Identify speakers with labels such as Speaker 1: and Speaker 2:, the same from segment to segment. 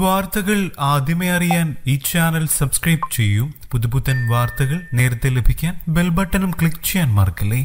Speaker 1: വാർത്തകൾ ആദ്യമേ അറിയാൻ ഈ ചാനൽ സബ്സ്ക്രൈബ് ചെയ്യൂ പുതുപുത്തൻ വാർത്തകൾ നേരത്തെ ലഭിക്കാൻ ബെൽ ബട്ടണും ക്ലിക്ക് ചെയ്യാൻ മറക്കല്ലേ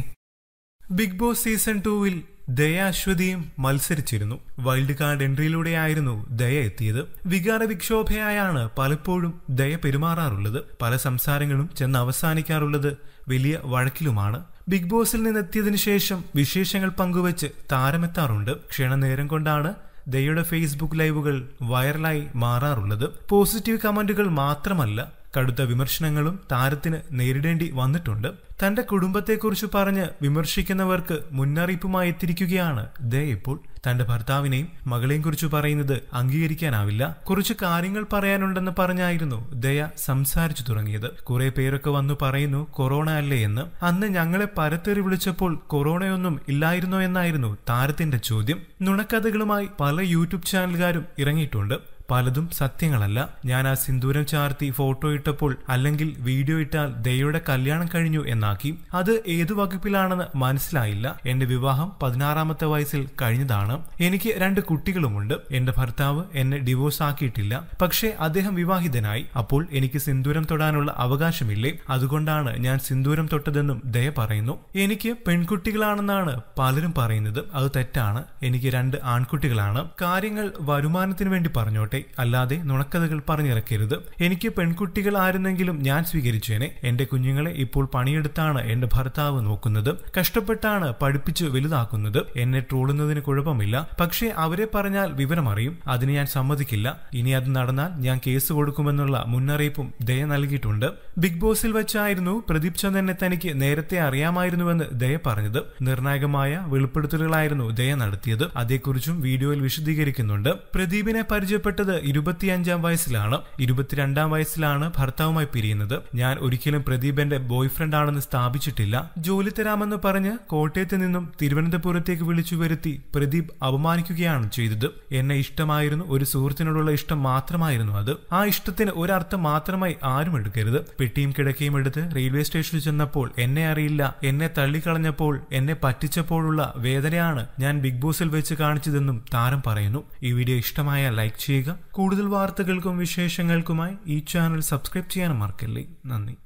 Speaker 1: ബിഗ് ബോസ് സീസൺ ടൂവിൽ ദയ അശ്വതിയും മത്സരിച്ചിരുന്നു വൈൽഡ് കാർഡ് എൻട്രിയിലൂടെയായിരുന്നു ദയ എത്തിയത് വികാര വിക്ഷോഭയായാണ് പലപ്പോഴും ദയ പെരുമാറാറുള്ളത് പല സംസാരങ്ങളും ചെന്ന് അവസാനിക്കാറുള്ളത് വലിയ വഴക്കിലുമാണ് ബിഗ് ബോസിൽ നിന്നെത്തിയതിനു ശേഷം വിശേഷങ്ങൾ പങ്കുവച്ച് താരമെത്താറുണ്ട് ക്ഷണനേരം കൊണ്ടാണ് ദയുടെ ഫേസ്ബുക്ക് ലൈവുകൾ വൈറലായി മാറാറുള്ളത് പോസിറ്റീവ് കമന്റുകൾ മാത്രമല്ല കടുത്ത വിമർശനങ്ങളും താരത്തിന് നേരിടേണ്ടി വന്നിട്ടുണ്ട് തന്റെ കുടുംബത്തെക്കുറിച്ച് പറഞ്ഞ് വിമർശിക്കുന്നവർക്ക് മുന്നറിയിപ്പുമായി എത്തിരിക്കുകയാണ് ദേ ഇപ്പോൾ തന്റെ ഭർത്താവിനെയും മകളെയും കുറിച്ച് പറയുന്നത് അംഗീകരിക്കാനാവില്ല കുറച്ച് കാര്യങ്ങൾ പറയാനുണ്ടെന്ന് പറഞ്ഞായിരുന്നു ദയ സംസാരിച്ചു തുടങ്ങിയത് കുറെ പേരൊക്കെ വന്നു പറയുന്നു കൊറോണ അല്ലേ എന്ന് അന്ന് ഞങ്ങളെ പരത്തേറി വിളിച്ചപ്പോൾ കൊറോണയൊന്നും ഇല്ലായിരുന്നോ എന്നായിരുന്നു താരത്തിന്റെ ചോദ്യം നുണക്കഥകളുമായി പല യൂട്യൂബ് ചാനലുകാരും ഇറങ്ങിയിട്ടുണ്ട് പലതും സത്യങ്ങളല്ല ഞാൻ ആ സിന്ദൂരം ചാർത്തി ഫോട്ടോ ഇട്ടപ്പോൾ അല്ലെങ്കിൽ വീഡിയോ ഇട്ടാൽ ദയയുടെ കല്യാണം കഴിഞ്ഞു എന്നാക്കി അത് ഏതു വകുപ്പിലാണെന്ന് മനസ്സിലായില്ല എന്റെ വിവാഹം പതിനാറാമത്തെ വയസ്സിൽ കഴിഞ്ഞതാണ് എനിക്ക് രണ്ട് കുട്ടികളുമുണ്ട് എന്റെ ഭർത്താവ് എന്നെ ഡിവോഴ്സ് ആക്കിയിട്ടില്ല പക്ഷേ അദ്ദേഹം വിവാഹിതനായി അപ്പോൾ എനിക്ക് സിന്ദൂരം തൊടാനുള്ള അവകാശമില്ലേ അതുകൊണ്ടാണ് ഞാൻ സിന്ദൂരം തൊട്ടതെന്നും ദയ പറയുന്നു എനിക്ക് പെൺകുട്ടികളാണെന്നാണ് പലരും പറയുന്നത് അത് തെറ്റാണ് എനിക്ക് രണ്ട് ആൺകുട്ടികളാണ് കാര്യങ്ങൾ വരുമാനത്തിന് വേണ്ടി പറഞ്ഞോട്ടെ ആയിക്കോട്ടെ അല്ലാതെ നുണക്കഥകൾ പറഞ്ഞിറക്കരുത് എനിക്ക് പെൺകുട്ടികൾ ആയിരുന്നെങ്കിലും ഞാൻ സ്വീകരിച്ചേനെ എന്റെ കുഞ്ഞുങ്ങളെ ഇപ്പോൾ പണിയെടുത്താണ് എന്റെ ഭർത്താവ് നോക്കുന്നത് കഷ്ടപ്പെട്ടാണ് പഠിപ്പിച്ച് വലുതാക്കുന്നത് എന്നെ ട്രോളുന്നതിന് കുഴപ്പമില്ല പക്ഷേ അവരെ പറഞ്ഞാൽ വിവരമറിയും അതിന് ഞാൻ സമ്മതിക്കില്ല ഇനി അത് നടന്നാൽ ഞാൻ കേസ് കൊടുക്കുമെന്നുള്ള മുന്നറിയിപ്പും ദയ നൽകിയിട്ടുണ്ട് ബിഗ് ബോസിൽ വെച്ചായിരുന്നു പ്രദീപ് ചന്ദ്രനെ തനിക്ക് നേരത്തെ അറിയാമായിരുന്നുവെന്ന് ദയ പറഞ്ഞത് നിർണായകമായ വെളിപ്പെടുത്തലുകളായിരുന്നു ദയ നടത്തിയത് അതേക്കുറിച്ചും വീഡിയോയിൽ വിശദീകരിക്കുന്നുണ്ട് പ്രദീപിനെ പരിചയപ്പെട്ട അടുത്തത് ഇരുപത്തിയഞ്ചാം വയസ്സിലാണ് ഇരുപത്തിരണ്ടാം വയസ്സിലാണ് ഭർത്താവുമായി പിരിയുന്നത് ഞാൻ ഒരിക്കലും പ്രദീപന്റെ ബോയ്ഫ്രണ്ട് ആണെന്ന് സ്ഥാപിച്ചിട്ടില്ല ജോലി തരാമെന്ന് പറഞ്ഞ് കോട്ടയത്ത് നിന്നും തിരുവനന്തപുരത്തേക്ക് വിളിച്ചു വരുത്തി പ്രദീപ് അപമാനിക്കുകയാണ് ചെയ്തത് എന്നെ ഇഷ്ടമായിരുന്നു ഒരു സുഹൃത്തിനോടുള്ള ഇഷ്ടം മാത്രമായിരുന്നു അത് ആ ഇഷ്ടത്തിന് ഒരർത്ഥം മാത്രമായി ആരും എടുക്കരുത് പെട്ടിയും കിടക്കയും എടുത്ത് റെയിൽവേ സ്റ്റേഷനിൽ ചെന്നപ്പോൾ എന്നെ അറിയില്ല എന്നെ തള്ളിക്കളഞ്ഞപ്പോൾ എന്നെ പറ്റിച്ചപ്പോഴുള്ള വേദനയാണ് ഞാൻ ബിഗ് ബോസിൽ വെച്ച് കാണിച്ചതെന്നും താരം പറയുന്നു ഈ വീഡിയോ ഇഷ്ടമായ ലൈക്ക് ചെയ്യുക കൂടുതൽ വാർത്തകൾക്കും വിശേഷങ്ങൾക്കുമായി ഈ ചാനൽ സബ്സ്ക്രൈബ് ചെയ്യാൻ മറക്കല്ലേ നന്ദി